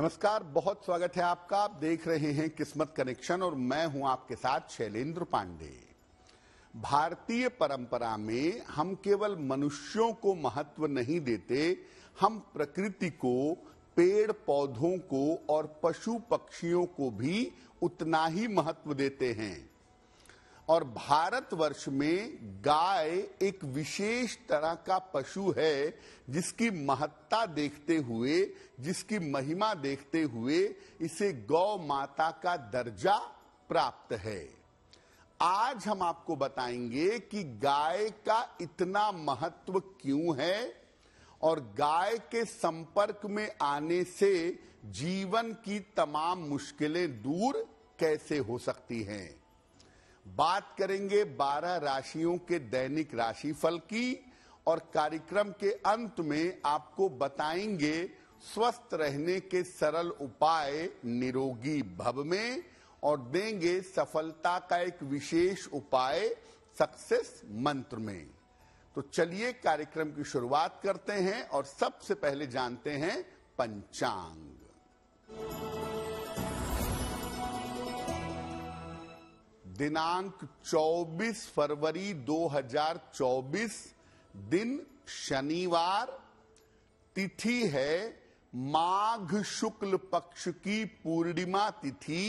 नमस्कार बहुत स्वागत है आपका आप देख रहे हैं किस्मत कनेक्शन और मैं हूं आपके साथ शैलेंद्र पांडे भारतीय परंपरा में हम केवल मनुष्यों को महत्व नहीं देते हम प्रकृति को पेड़ पौधों को और पशु पक्षियों को भी उतना ही महत्व देते हैं और भारतवर्ष में गाय एक विशेष तरह का पशु है जिसकी महत्ता देखते हुए जिसकी महिमा देखते हुए इसे गौ माता का दर्जा प्राप्त है आज हम आपको बताएंगे कि गाय का इतना महत्व क्यों है और गाय के संपर्क में आने से जीवन की तमाम मुश्किलें दूर कैसे हो सकती हैं बात करेंगे 12 राशियों के दैनिक राशिफल की और कार्यक्रम के अंत में आपको बताएंगे स्वस्थ रहने के सरल उपाय निरोगी भव में और देंगे सफलता का एक विशेष उपाय सक्सेस मंत्र में तो चलिए कार्यक्रम की शुरुआत करते हैं और सबसे पहले जानते हैं पंचांग दिनांक 24 फरवरी 2024 दिन शनिवार तिथि है माघ शुक्ल पक्ष की पूर्णिमा तिथि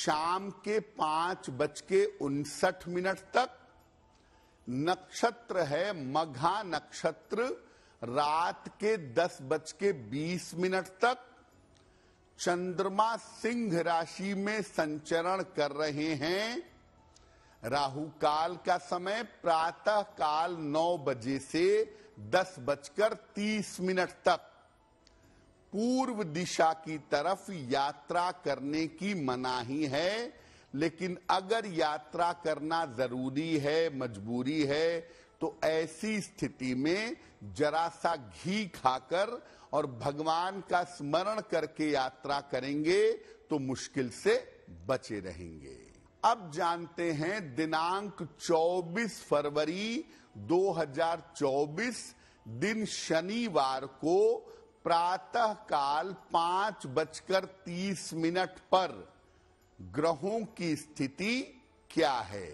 शाम के पांच बज के उनसठ मिनट तक नक्षत्र है मघा नक्षत्र रात के दस बज के बीस मिनट तक चंद्रमा सिंह राशि में संचरण कर रहे हैं राहु काल का समय प्रातः काल 9 बजे से दस बजकर तीस मिनट तक पूर्व दिशा की तरफ यात्रा करने की मनाही है लेकिन अगर यात्रा करना जरूरी है मजबूरी है तो ऐसी स्थिति में जरा सा घी खाकर और भगवान का स्मरण करके यात्रा करेंगे तो मुश्किल से बचे रहेंगे अब जानते हैं दिनांक 24 फरवरी 2024 दिन शनिवार को प्रातः काल पांच बजकर तीस मिनट पर ग्रहों की स्थिति क्या है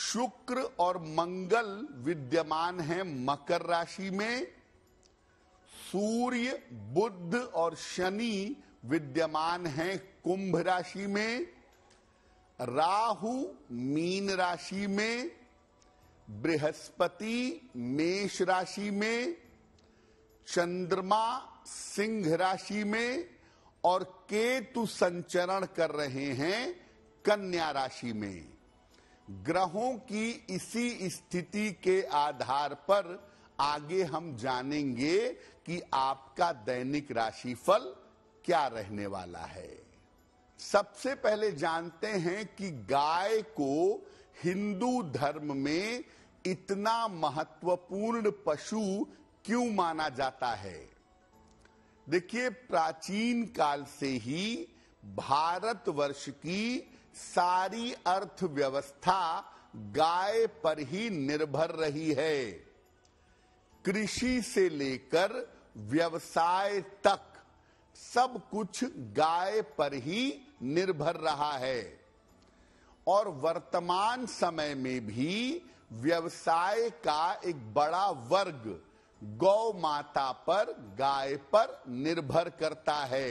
शुक्र और मंगल विद्यमान है मकर राशि में सूर्य बुद्ध और शनि विद्यमान है कुंभ राशि में राहु मीन राशि में बृहस्पति मेष राशि में चंद्रमा सिंह राशि में और केतु संचरण कर रहे हैं कन्या राशि में ग्रहों की इसी स्थिति के आधार पर आगे हम जानेंगे कि आपका दैनिक राशिफल क्या रहने वाला है सबसे पहले जानते हैं कि गाय को हिंदू धर्म में इतना महत्वपूर्ण पशु क्यों माना जाता है देखिए प्राचीन काल से ही भारतवर्ष की सारी अर्थव्यवस्था गाय पर ही निर्भर रही है कृषि से लेकर व्यवसाय तक सब कुछ गाय पर ही निर्भर रहा है और वर्तमान समय में भी व्यवसाय का एक बड़ा वर्ग गौ माता पर गाय पर निर्भर करता है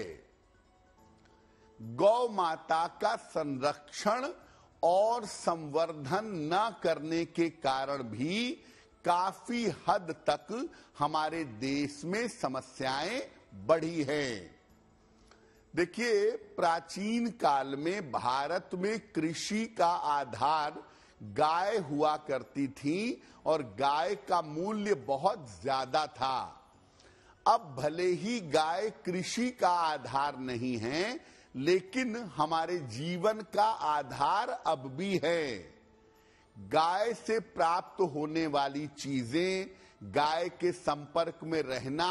गौ माता का संरक्षण और संवर्धन न करने के कारण भी काफी हद तक हमारे देश में समस्याएं बढ़ी हैं देखिए प्राचीन काल में भारत में कृषि का आधार गाय हुआ करती थी और गाय का मूल्य बहुत ज्यादा था अब भले ही गाय कृषि का आधार नहीं है लेकिन हमारे जीवन का आधार अब भी है गाय से प्राप्त होने वाली चीजें गाय के संपर्क में रहना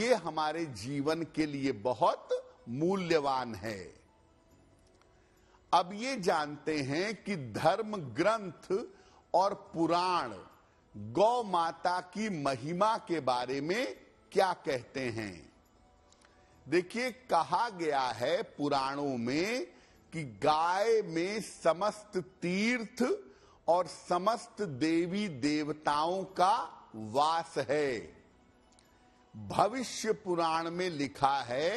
ये हमारे जीवन के लिए बहुत मूल्यवान है अब ये जानते हैं कि धर्म ग्रंथ और पुराण गौ माता की महिमा के बारे में क्या कहते हैं देखिए कहा गया है पुराणों में कि गाय में समस्त तीर्थ और समस्त देवी देवताओं का वास है भविष्य पुराण में लिखा है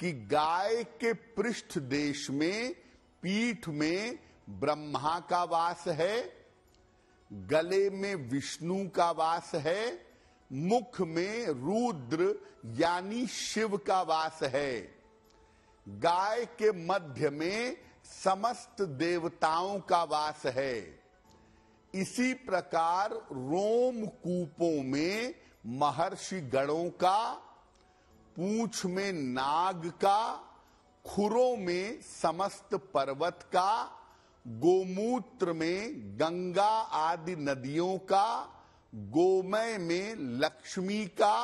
कि गाय के पृष्ठ देश में पीठ में ब्रह्मा का वास है गले में विष्णु का वास है मुख में रुद्र यानी शिव का वास है गाय के मध्य में समस्त देवताओं का वास है इसी प्रकार रोम कूपों में महर्षि गणों का पूछ में नाग का खुरों में समस्त पर्वत का गोमूत्र में गंगा आदि नदियों का गोमय में लक्ष्मी का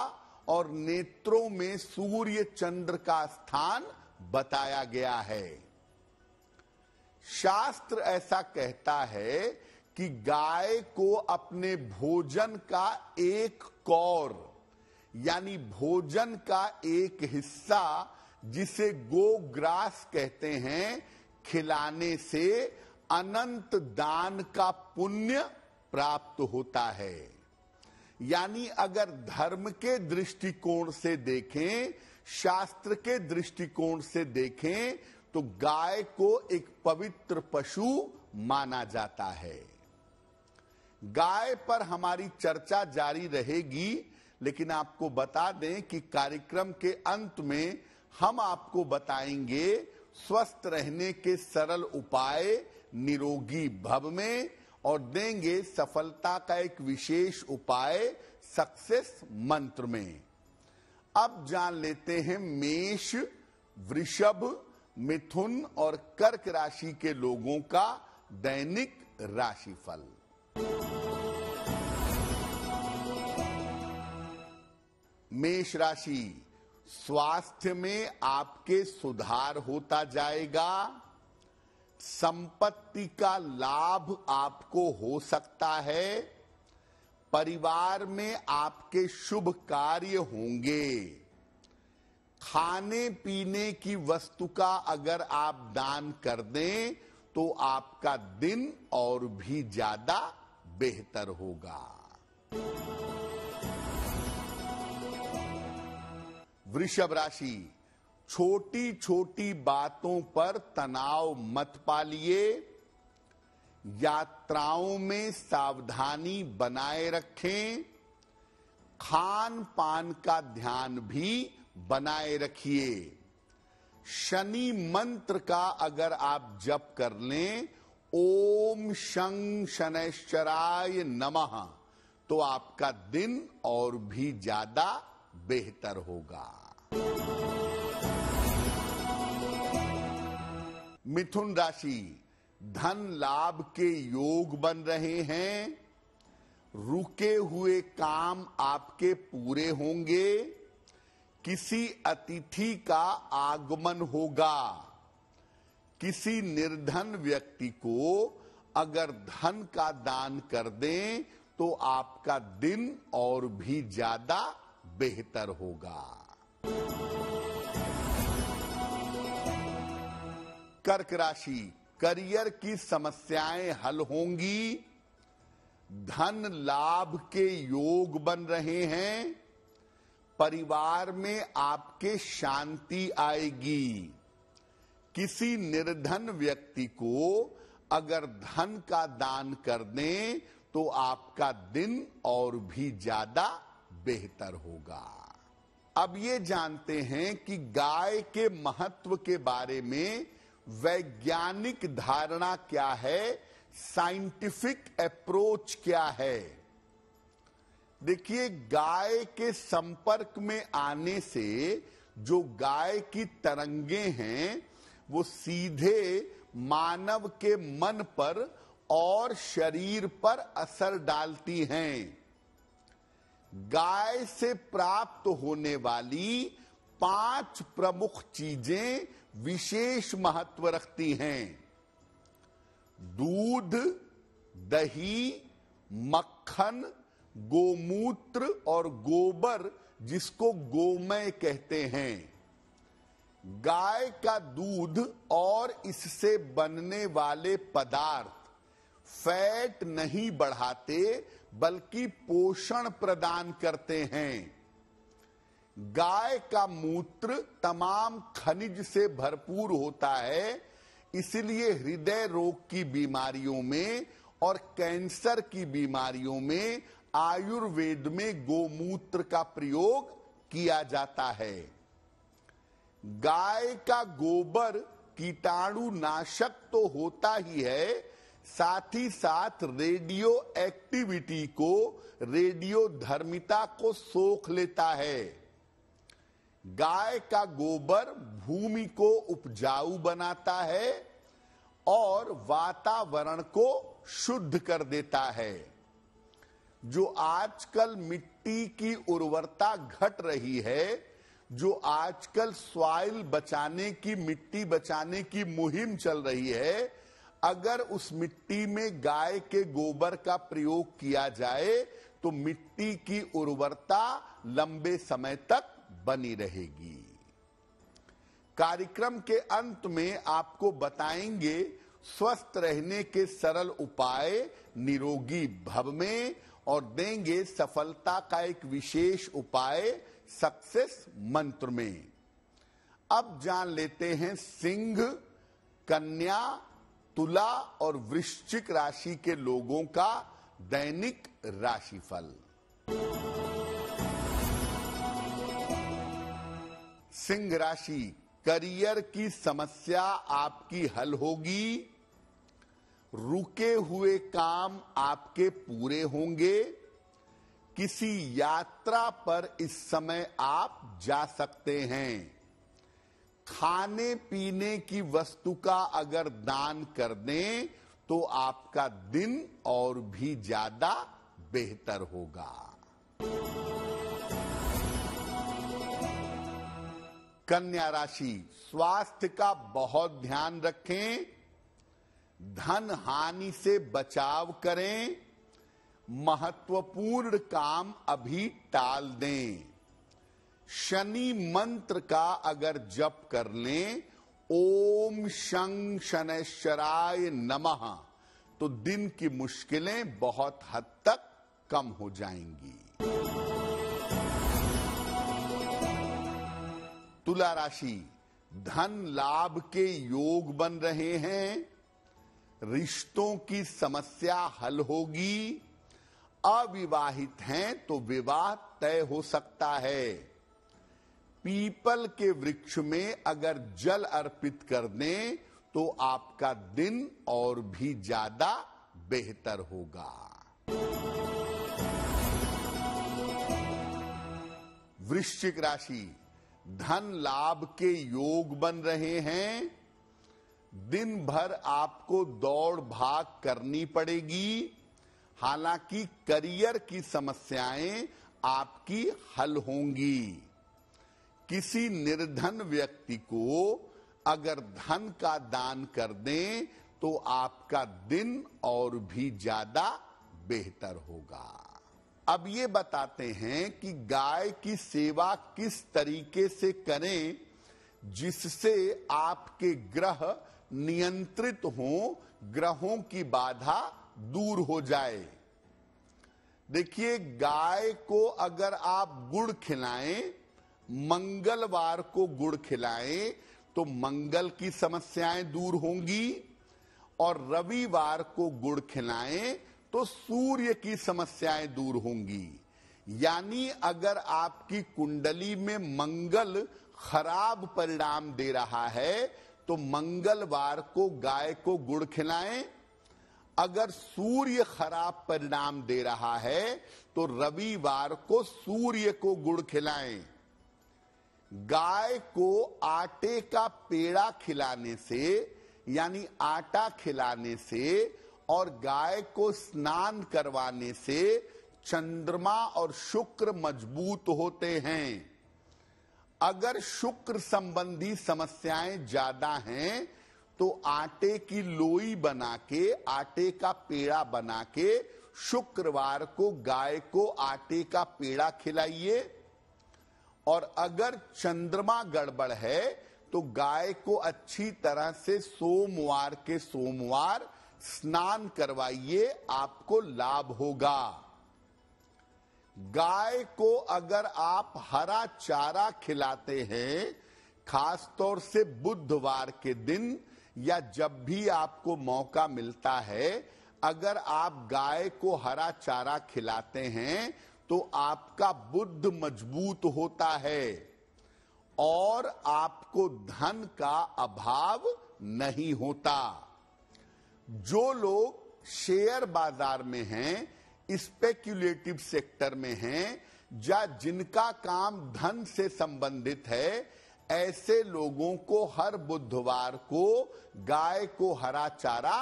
और नेत्रों में सूर्य चंद्र का स्थान बताया गया है शास्त्र ऐसा कहता है कि गाय को अपने भोजन का एक कौर यानी भोजन का एक हिस्सा जिसे गोग्रास कहते हैं खिलाने से अनंत दान का पुण्य प्राप्त होता है यानी अगर धर्म के दृष्टिकोण से देखें शास्त्र के दृष्टिकोण से देखें तो गाय को एक पवित्र पशु माना जाता है गाय पर हमारी चर्चा जारी रहेगी लेकिन आपको बता दें कि कार्यक्रम के अंत में हम आपको बताएंगे स्वस्थ रहने के सरल उपाय निरोगी भव में और देंगे सफलता का एक विशेष उपाय सक्सेस मंत्र में अब जान लेते हैं मेष वृषभ मिथुन और कर्क राशि के लोगों का दैनिक राशिफल मेष राशि स्वास्थ्य में आपके सुधार होता जाएगा संपत्ति का लाभ आपको हो सकता है परिवार में आपके शुभ कार्य होंगे खाने पीने की वस्तु का अगर आप दान कर दें तो आपका दिन और भी ज्यादा बेहतर होगा वृषभ राशि छोटी छोटी बातों पर तनाव मत पालिए यात्राओं में सावधानी बनाए रखें खान पान का ध्यान भी बनाए रखिए शनि मंत्र का अगर आप जप कर लें ओम शं शनैश्चराय नमः तो आपका दिन और भी ज्यादा बेहतर होगा मिथुन राशि धन लाभ के योग बन रहे हैं रुके हुए काम आपके पूरे होंगे किसी अतिथि का आगमन होगा किसी निर्धन व्यक्ति को अगर धन का दान कर दें तो आपका दिन और भी ज्यादा बेहतर होगा कर्क राशि करियर की समस्याएं हल होंगी धन लाभ के योग बन रहे हैं परिवार में आपके शांति आएगी किसी निर्धन व्यक्ति को अगर धन का दान कर दें तो आपका दिन और भी ज्यादा बेहतर होगा अब ये जानते हैं कि गाय के महत्व के बारे में वैज्ञानिक धारणा क्या है साइंटिफिक अप्रोच क्या है देखिए गाय के संपर्क में आने से जो गाय की तरंगे हैं वो सीधे मानव के मन पर और शरीर पर असर डालती हैं गाय से प्राप्त होने वाली पांच प्रमुख चीजें विशेष महत्व रखती हैं दूध दही मक्खन गोमूत्र और गोबर जिसको गोमय कहते हैं गाय का दूध और इससे बनने वाले पदार्थ फैट नहीं बढ़ाते बल्कि पोषण प्रदान करते हैं गाय का मूत्र तमाम खनिज से भरपूर होता है इसलिए हृदय रोग की बीमारियों में और कैंसर की बीमारियों में आयुर्वेद में गोमूत्र का प्रयोग किया जाता है गाय का गोबर कीटाणु नाशक तो होता ही है साथ ही साथ रेडियो एक्टिविटी को रेडियो धर्मिता को सोख लेता है गाय का गोबर भूमि को उपजाऊ बनाता है और वातावरण को शुद्ध कर देता है जो आजकल मिट्टी की उर्वरता घट रही है जो आजकल स्वाइल बचाने की मिट्टी बचाने की मुहिम चल रही है अगर उस मिट्टी में गाय के गोबर का प्रयोग किया जाए तो मिट्टी की उर्वरता लंबे समय तक बनी रहेगी कार्यक्रम के अंत में आपको बताएंगे स्वस्थ रहने के सरल उपाय निरोगी भव में और देंगे सफलता का एक विशेष उपाय सक्सेस मंत्र में अब जान लेते हैं सिंह कन्या तुला और वृश्चिक राशि के लोगों का दैनिक राशिफल सिंह राशि करियर की समस्या आपकी हल होगी रुके हुए काम आपके पूरे होंगे किसी यात्रा पर इस समय आप जा सकते हैं खाने पीने की वस्तु का अगर दान कर दें तो आपका दिन और भी ज्यादा बेहतर होगा कन्या राशि स्वास्थ्य का बहुत ध्यान रखें धन हानि से बचाव करें महत्वपूर्ण काम अभी टाल दें शनि मंत्र का अगर जप कर लें ओम शं शनैश्वराय नमः तो दिन की मुश्किलें बहुत हद तक कम हो जाएंगी तुला राशि धन लाभ के योग बन रहे हैं रिश्तों की समस्या हल होगी अविवाहित हैं तो विवाह तय हो सकता है पीपल के वृक्ष में अगर जल अर्पित कर दें तो आपका दिन और भी ज्यादा बेहतर होगा वृश्चिक राशि धन लाभ के योग बन रहे हैं दिन भर आपको दौड़ भाग करनी पड़ेगी हालांकि करियर की समस्याएं आपकी हल होंगी किसी निर्धन व्यक्ति को अगर धन का दान कर दें तो आपका दिन और भी ज्यादा बेहतर होगा अब ये बताते हैं कि गाय की सेवा किस तरीके से करें जिससे आपके ग्रह नियंत्रित हो ग्रहों की बाधा दूर हो जाए देखिए गाय को अगर आप गुड़ खिलाएं मंगलवार को गुड़ खिलाएं तो मंगल की समस्याएं दूर होंगी और रविवार को गुड़ खिलाएं तो सूर्य की समस्याएं दूर होंगी यानी अगर आपकी कुंडली में मंगल खराब परिणाम दे रहा है तो मंगलवार को गाय को गुड़ खिलाएं अगर सूर्य खराब परिणाम दे रहा है तो रविवार को सूर्य को गुड़ खिलाएं गाय को आटे का पेड़ा खिलाने से यानी आटा खिलाने से और गाय को स्नान करवाने से चंद्रमा और शुक्र मजबूत होते हैं अगर शुक्र संबंधी समस्याएं ज्यादा हैं तो आटे की लोई बना के आटे का पेड़ा बना के शुक्रवार को गाय को आटे का पेड़ा खिलाइए और अगर चंद्रमा गड़बड़ है तो गाय को अच्छी तरह से सोमवार के सोमवार स्नान करवाइए आपको लाभ होगा गाय को अगर आप हरा चारा खिलाते हैं खासतौर से बुधवार के दिन या जब भी आपको मौका मिलता है अगर आप गाय को हरा चारा खिलाते हैं तो आपका बुद्ध मजबूत होता है और आपको धन का अभाव नहीं होता जो लोग शेयर बाजार में हैं स्पेक्यूलेटिव सेक्टर में हैं या जिनका काम धन से संबंधित है ऐसे लोगों को हर बुधवार को गाय को हरा चारा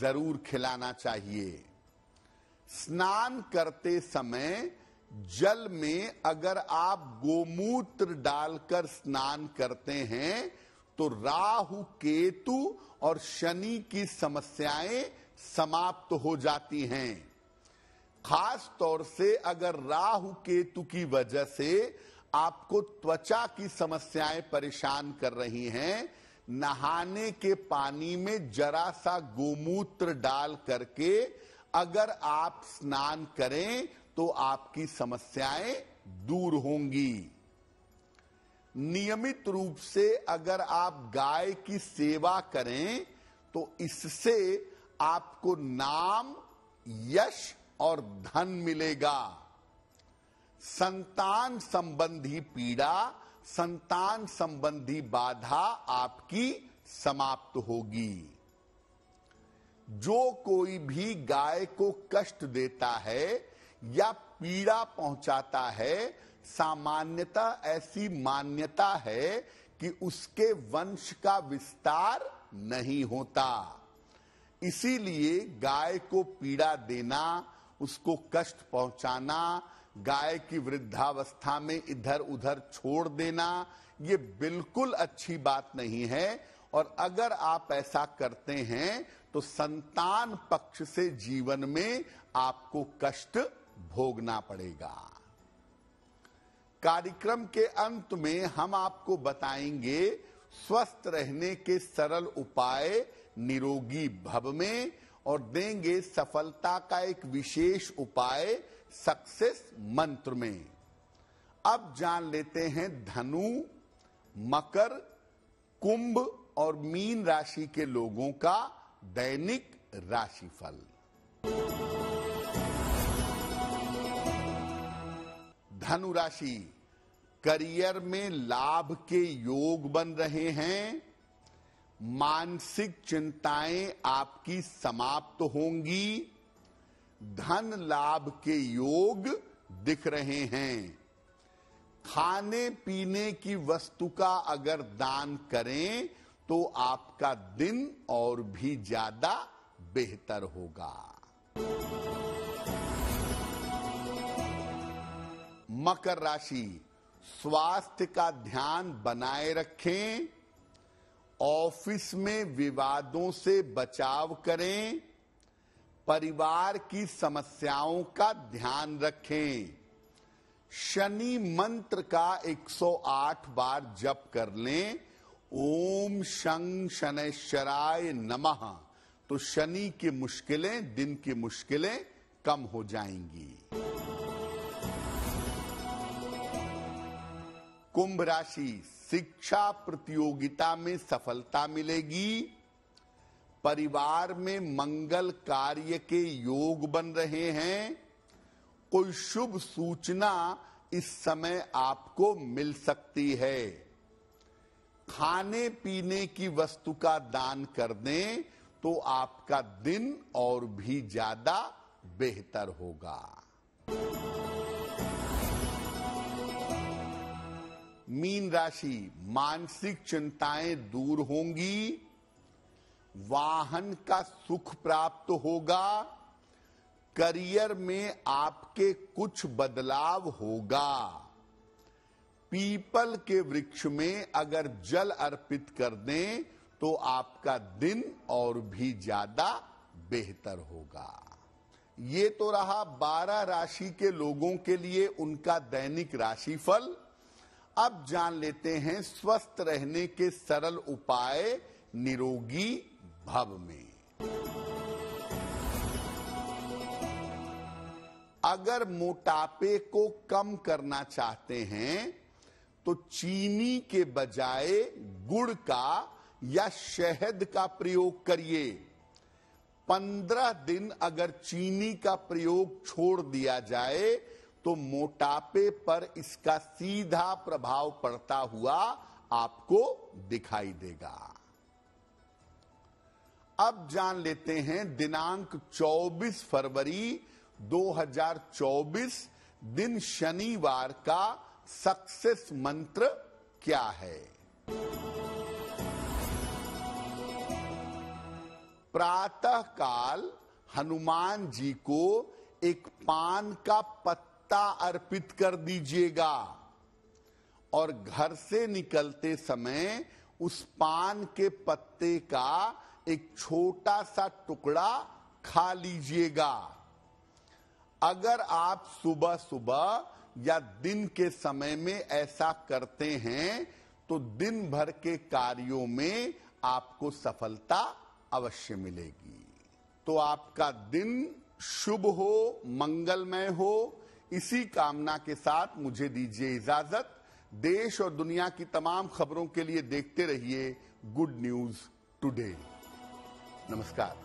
जरूर खिलाना चाहिए स्नान करते समय जल में अगर आप गोमूत्र डालकर स्नान करते हैं तो राहु केतु और शनि की समस्याएं समाप्त हो जाती हैं खास तौर से अगर राहु केतु की वजह से आपको त्वचा की समस्याएं परेशान कर रही हैं नहाने के पानी में जरा सा गोमूत्र डाल करके अगर आप स्नान करें तो आपकी समस्याएं दूर होंगी नियमित रूप से अगर आप गाय की सेवा करें तो इससे आपको नाम यश और धन मिलेगा संतान संबंधी पीड़ा संतान संबंधी बाधा आपकी समाप्त होगी जो कोई भी गाय को कष्ट देता है या पीड़ा पहुंचाता है सामान्यता ऐसी मान्यता है कि उसके वंश का विस्तार नहीं होता इसीलिए गाय को पीड़ा देना उसको कष्ट पहुंचाना गाय की वृद्धावस्था में इधर उधर छोड़ देना ये बिल्कुल अच्छी बात नहीं है और अगर आप ऐसा करते हैं तो संतान पक्ष से जीवन में आपको कष्ट भोगना पड़ेगा कार्यक्रम के अंत में हम आपको बताएंगे स्वस्थ रहने के सरल उपाय निरोगी भव में और देंगे सफलता का एक विशेष उपाय सक्सेस मंत्र में अब जान लेते हैं धनु मकर कुंभ और मीन राशि के लोगों का दैनिक राशिफल धनु राशि करियर में लाभ के योग बन रहे हैं मानसिक चिंताएं आपकी समाप्त तो होंगी धन लाभ के योग दिख रहे हैं खाने पीने की वस्तु का अगर दान करें तो आपका दिन और भी ज्यादा बेहतर होगा मकर राशि स्वास्थ्य का ध्यान बनाए रखें ऑफिस में विवादों से बचाव करें परिवार की समस्याओं का ध्यान रखें शनि मंत्र का 108 बार जप कर लें ओम शं शनैश्वराय नमः तो शनि की मुश्किलें दिन की मुश्किलें कम हो जाएंगी कुंभ राशि शिक्षा प्रतियोगिता में सफलता मिलेगी परिवार में मंगल कार्य के योग बन रहे हैं कोई शुभ सूचना इस समय आपको मिल सकती है खाने पीने की वस्तु का दान कर दें तो आपका दिन और भी ज्यादा बेहतर होगा मीन राशि मानसिक चिंताएं दूर होंगी वाहन का सुख प्राप्त होगा करियर में आपके कुछ बदलाव होगा पीपल के वृक्ष में अगर जल अर्पित कर दें तो आपका दिन और भी ज्यादा बेहतर होगा ये तो रहा बारह राशि के लोगों के लिए उनका दैनिक राशिफल अब जान लेते हैं स्वस्थ रहने के सरल उपाय निरोगी भव में अगर मोटापे को कम करना चाहते हैं तो चीनी के बजाय गुड़ का या शहद का प्रयोग करिए पंद्रह दिन अगर चीनी का प्रयोग छोड़ दिया जाए तो मोटापे पर इसका सीधा प्रभाव पड़ता हुआ आपको दिखाई देगा अब जान लेते हैं दिनांक 24 फरवरी 2024 दिन शनिवार का सक्सेस मंत्र क्या है प्रातः काल हनुमान जी को एक पान का पत्र पत्ता अर्पित कर दीजिएगा और घर से निकलते समय उस पान के पत्ते का एक छोटा सा टुकड़ा खा लीजिएगा अगर आप सुबह सुबह या दिन के समय में ऐसा करते हैं तो दिन भर के कार्यों में आपको सफलता अवश्य मिलेगी तो आपका दिन शुभ हो मंगलमय हो इसी कामना के साथ मुझे दीजिए इजाजत देश और दुनिया की तमाम खबरों के लिए देखते रहिए गुड न्यूज टुडे नमस्कार